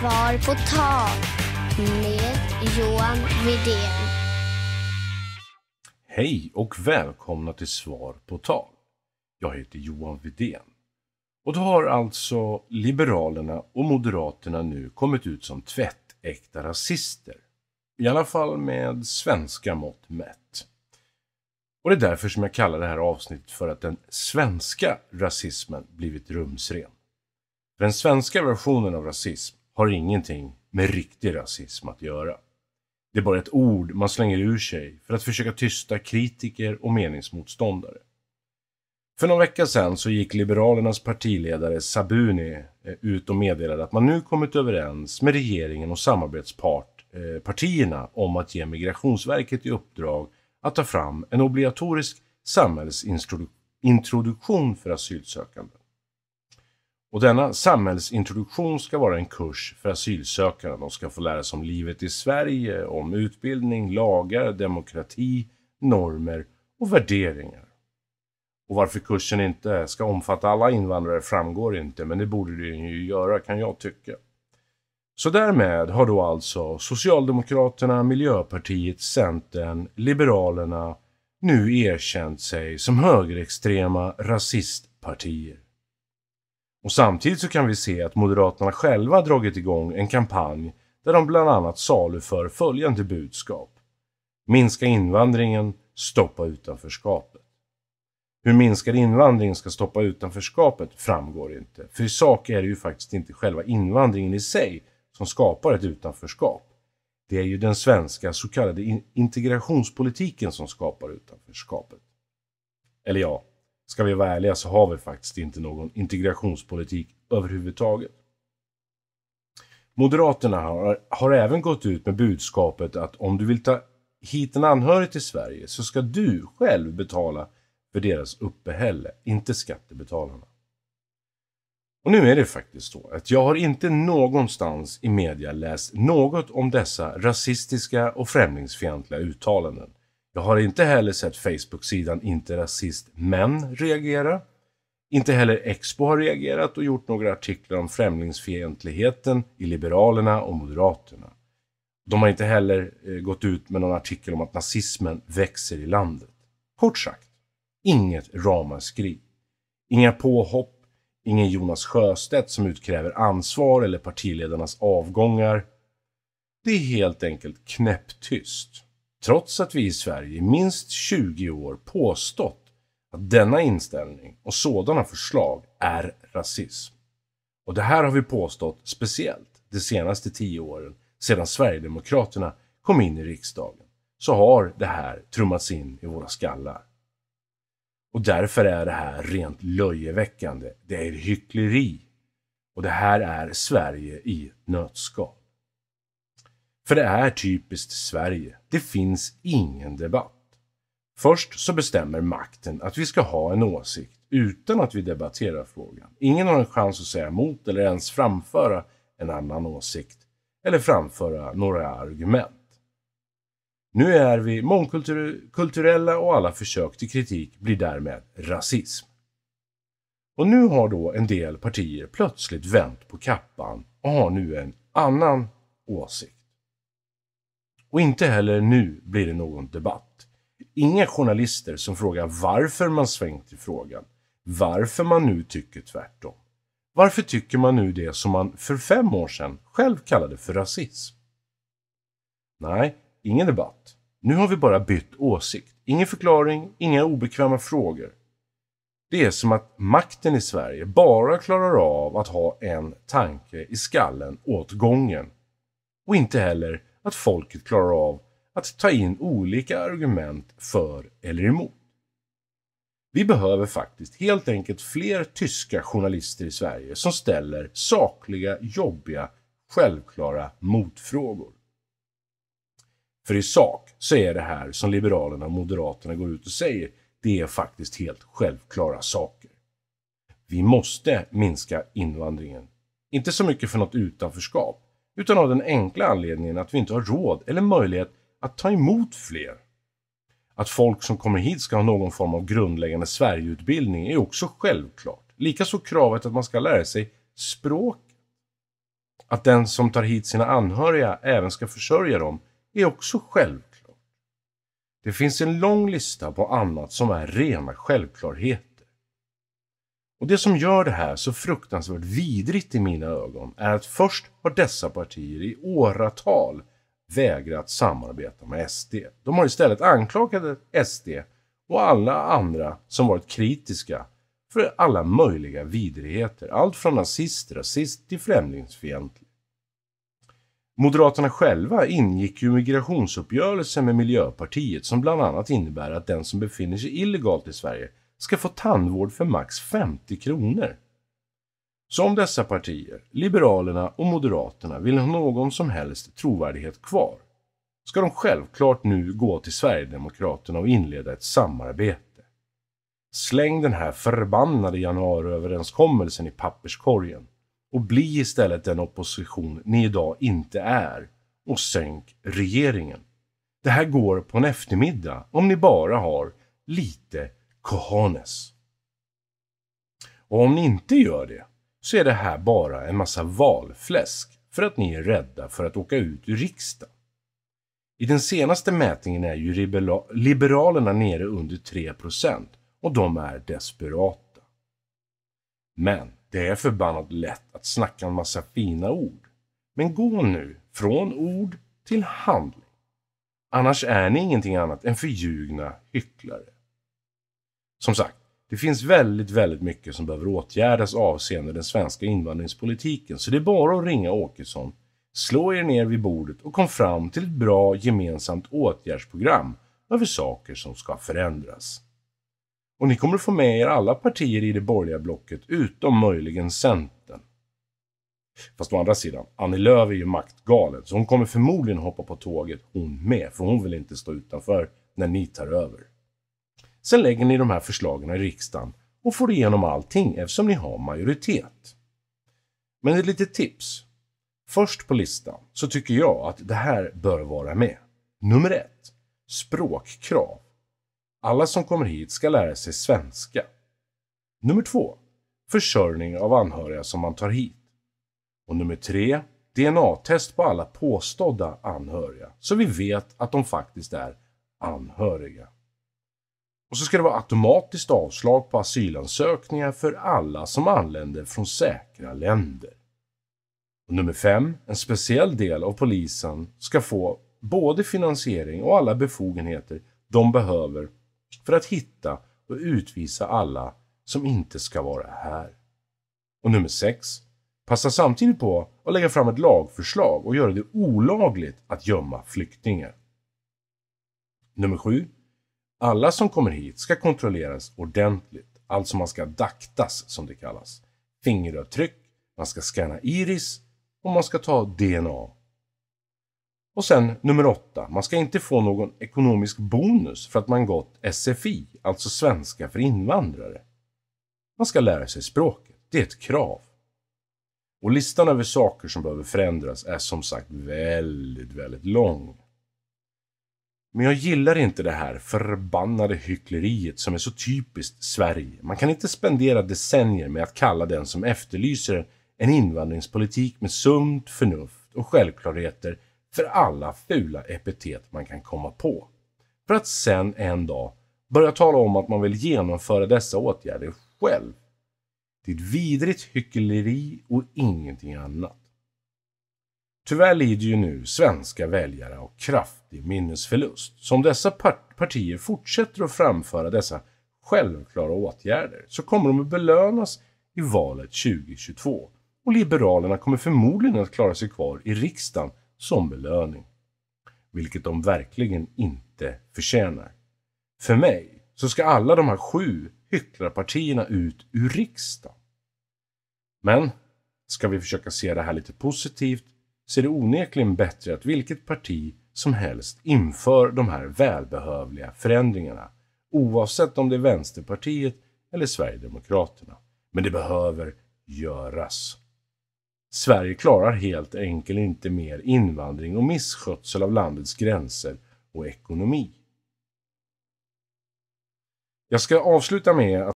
Svar på tal med Johan Widén. Hej och välkomna till Svar på tal. Jag heter Johan Widén. Och då har alltså Liberalerna och Moderaterna nu kommit ut som tvättäkta rasister. I alla fall med svenska mått mätt. Och det är därför som jag kallar det här avsnittet för att den svenska rasismen blivit rumsren. Den svenska versionen av rasism har ingenting med riktig rasism att göra. Det är bara ett ord man slänger ur sig för att försöka tysta kritiker och meningsmotståndare. För någon vecka sedan så gick Liberalernas partiledare Sabuni eh, ut och meddelade att man nu kommit överens med regeringen och samarbetspartierna eh, om att ge Migrationsverket i uppdrag att ta fram en obligatorisk samhällsintroduktion för asylsökande. Och denna samhällsintroduktion ska vara en kurs för asylsökande. De ska få lära sig om livet i Sverige, om utbildning, lagar, demokrati, normer och värderingar. Och varför kursen inte ska omfatta alla invandrare framgår inte, men det borde den ju göra kan jag tycka. Så därmed har då alltså Socialdemokraterna, Miljöpartiet, Centern, Liberalerna nu erkänt sig som högerextrema rasistpartier. Och samtidigt så kan vi se att Moderaterna själva dragit igång en kampanj där de bland annat saluför följande budskap. Minska invandringen, stoppa utanförskapet. Hur minskad invandring ska stoppa utanförskapet framgår inte, för i sak är det ju faktiskt inte själva invandringen i sig som skapar ett utanförskap. Det är ju den svenska så kallade integrationspolitiken som skapar utanförskapet. Eller ja, Ska vi vara ärliga så har vi faktiskt inte någon integrationspolitik överhuvudtaget. Moderaterna har, har även gått ut med budskapet att om du vill ta hit en anhörig till Sverige så ska du själv betala för deras uppehälle, inte skattebetalarna. Och nu är det faktiskt så att jag har inte någonstans i media läst något om dessa rasistiska och främlingsfientliga uttalanden. Jag har inte heller sett Facebook-sidan Inte rasist men reagera. Inte heller Expo har reagerat och gjort några artiklar om främlingsfientligheten i Liberalerna och Moderaterna. De har inte heller eh, gått ut med någon artikel om att nazismen växer i landet. Kort sagt, inget ramaskri. Inga påhopp, ingen Jonas Sjöstedt som utkräver ansvar eller partiledarnas avgångar. Det är helt enkelt knäpptyst. Trots att vi i Sverige i minst 20 år påstått att denna inställning och sådana förslag är rasism. Och det här har vi påstått speciellt de senaste 10 åren sedan Sverigedemokraterna kom in i riksdagen, så har det här trummats in i våra skallar. Och därför är det här rent löjeväckande. Det är hyckleri. Och det här är Sverige i ett nötskal. För det är typiskt Sverige. Det finns ingen debatt. Först så bestämmer makten att vi ska ha en åsikt utan att vi debatterar frågan. Ingen har en chans att säga emot eller ens framföra en annan åsikt eller framföra några argument. Nu är vi mångkulturella och alla försök till kritik blir därmed rasism. Och nu har då en del partier plötsligt vänt på kappan och har nu en annan åsikt. Och inte heller nu blir det någon debatt. Inga journalister som frågar varför man svängt i frågan. Varför man nu tycker tvärtom. Varför tycker man nu det som man för fem år sedan själv kallade för rasism? Nej, ingen debatt. Nu har vi bara bytt åsikt. Ingen förklaring, inga obekväma frågor. Det är som att makten i Sverige bara klarar av att ha en tanke i skallen åt gången. Och inte heller att folket klarar av att ta in olika argument för eller emot. Vi behöver faktiskt helt enkelt fler tyska journalister i Sverige som ställer sakliga, jobbiga, självklara motfrågor. För i sak så är det här som Liberalerna och Moderaterna går ut och säger, det är faktiskt helt självklara saker. Vi måste minska invandringen. Inte så mycket för något utanförskap, utan av den enkla anledningen att vi inte har råd eller möjlighet att ta emot fler. Att folk som kommer hit ska ha någon form av grundläggande Sverigeutbildning är också självklart. Likaså kravet att man ska lära sig språket. Att den som tar hit sina anhöriga även ska försörja dem är också självklart. Det finns en lång lista på annat som är rena självklarheter. Och det som gör det här så fruktansvärt vidrigt i mina ögon är att först har dessa partier i åratal vägrat samarbeta med SD. De har istället anklagat SD och alla andra som varit kritiska för alla möjliga vidrigheter. Allt från nazist, rasist till främlingsfientlig. Moderaterna själva ingick ju migrationsuppgörelsen med Miljöpartiet som bland annat innebär att den som befinner sig illegalt i Sverige ska få tandvård för max 50 kronor. Så om dessa partier, Liberalerna och Moderaterna, vill ha någon som helst trovärdighet kvar ska de självklart nu gå till Sverigedemokraterna och inleda ett samarbete. Släng den här förbannade januariöverenskommelsen i papperskorgen och bli istället den opposition ni idag inte är och sänk regeringen. Det här går på en eftermiddag om ni bara har lite cojones. Och om ni inte gör det, så är det här bara en massa valfläsk för att ni är rädda för att åka ut ur riksdagen. I den senaste mätningen är ju Liberalerna nere under 3 och de är desperata. Men det är förbannat lätt att snacka en massa fina ord. Men gå nu från ord till handling. Annars är ni ingenting annat än förljugna hycklare. Som sagt, det finns väldigt, väldigt mycket som behöver åtgärdas avseende den svenska invandringspolitiken. Så det är bara att ringa Åkesson, slå er ner vid bordet och kom fram till ett bra gemensamt åtgärdsprogram över saker som ska förändras. Och ni kommer att få med er alla partier i det borgerliga blocket utom möjligen Centern. Fast å andra sidan, Annie Lööf är ju maktgalen så hon kommer förmodligen hoppa på tåget hon med för hon vill inte stå utanför när ni tar över. Sen lägger ni de här förslagen i riksdagen och får igenom allting eftersom ni har majoritet. Men ett litet tips. Först på listan så tycker jag att det här bör vara med. Nummer ett, Språkkrav. Alla som kommer hit ska lära sig svenska. Nummer två, Försörjning av anhöriga som man tar hit. Och nummer tre, DNA-test på alla påstådda anhöriga så vi vet att de faktiskt är anhöriga. Och så ska det vara automatiskt avslag på asylansökningar för alla som anländer från säkra länder. Och nummer 5. En speciell del av polisen ska få både finansiering och alla befogenheter de behöver för att hitta och utvisa alla som inte ska vara här. Och nummer 6. Passa samtidigt på att lägga fram ett lagförslag och göra det olagligt att gömma flyktingar. Nummer 7. Alla som kommer hit ska kontrolleras ordentligt, alltså man ska daktas som det kallas. Fingeravtryck, man ska scanna iris och man ska ta DNA. Och sen nummer åtta, man ska inte få någon ekonomisk bonus för att man gått SFI, alltså svenska för invandrare. Man ska lära sig språket, det är ett krav. Och listan över saker som behöver förändras är som sagt väldigt, väldigt lång. Men jag gillar inte det här förbannade hyckleriet som är så typiskt Sverige. Man kan inte spendera decennier med att kalla den som efterlyser en invandringspolitik med sunt förnuft och självklarheter för alla fula epitet man kan komma på. För att sen en dag börja tala om att man vill genomföra dessa åtgärder själv. Det är ett vidrigt hyckleri och ingenting annat. Tyvärr lider ju nu svenska väljare av kraftig minnesförlust. Så om dessa partier fortsätter att framföra dessa självklara åtgärder så kommer de att belönas i valet 2022 och Liberalerna kommer förmodligen att klara sig kvar i riksdagen som belöning. Vilket de verkligen inte förtjänar. För mig så ska alla de här sju hycklarpartierna ut ur riksdagen. Men ska vi försöka se det här lite positivt så är det onekligen bättre att vilket parti som helst inför de här välbehövliga förändringarna, oavsett om det är Vänsterpartiet eller Sverigedemokraterna. Men det behöver göras. Sverige klarar helt enkelt inte mer invandring och misskötsel av landets gränser och ekonomi. Jag ska avsluta med att